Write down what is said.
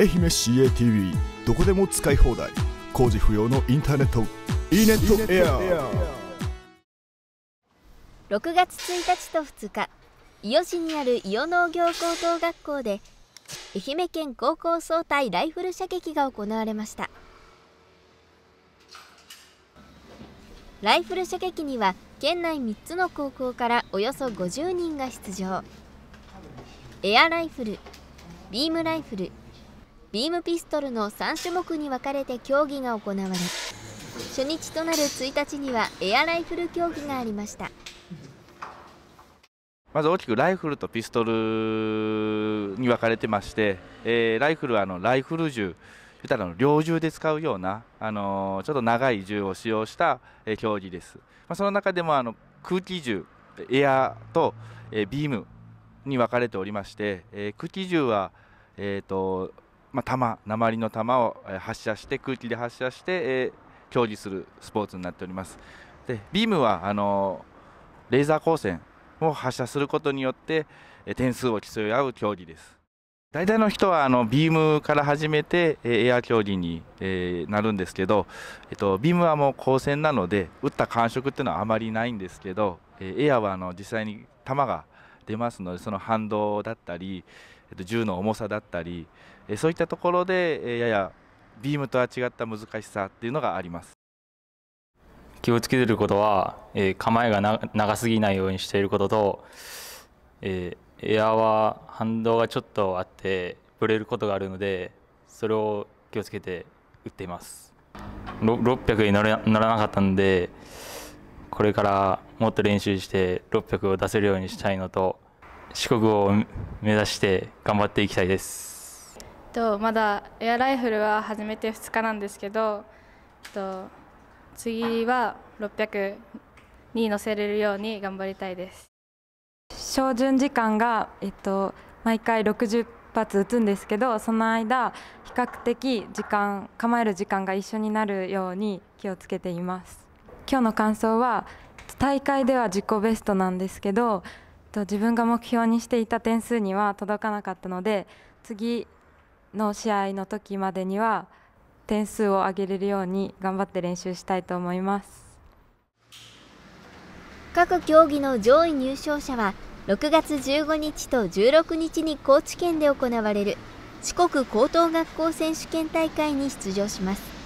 愛媛 CATV どこでも使い放題工事不要のインターネット e ネットエア6月1日と2日伊予市にある伊予農業高等学校で愛媛県高校総体ライフル射撃が行われましたライフル射撃には県内3つの高校からおよそ50人が出場エアライフルビームライフルビームピストルの3種目に分かれて競技が行われ初日となる1日にはエアライフル競技がありましたまず大きくライフルとピストルに分かれてまして、えー、ライフルはあのライフル銃たら猟銃で使うような、あのちょっと長い銃を使用した、え競技です、まあ、その中でもあの空気銃エアと、えビームに分かれておりまして、え空気銃は、えーとまあ、弾鉛の弾を発射して空気で発射して、えー、競技するスポーツになっておりますでビームはあのレーザー光線を発射することによって、え点数を競い合う競技です大体の人はあのビームから始めて、えエア競技に、えなるんですけど、えっと、ビームはもう光線なので打った感触っていうのはあまりないんですけど、えエアはあの実際に弾が出ますのでその反動だったり、えっと、銃の重さだったり、えそういったところで、えややビームとは違った難しさっていうのがあります気をつけてることは、えー、構えが長すぎないようにしていることと、えー、エアは反動がちょっとあってぶれることがあるのでそれを気をつけて打っています600に乗らなかったんでこれからもっと練習して600を出せるようにしたいのと四国を目指して頑張っていきたいですとまだエアライフルは初めて2日なんですけどと次は600に乗せれるように頑張りたいです照準時間が、えっと、毎回60発打つんですけどその間比較的時間構える時間が一緒になるように気をつけています今日の感想は大会では自己ベストなんですけど自分が目標にしていた点数には届かなかったので次の試合の時までには点数を上げれるように頑張って練習したいと思います各競技の上位入賞者は6月15日と16日に高知県で行われる四国高等学校選手権大会に出場します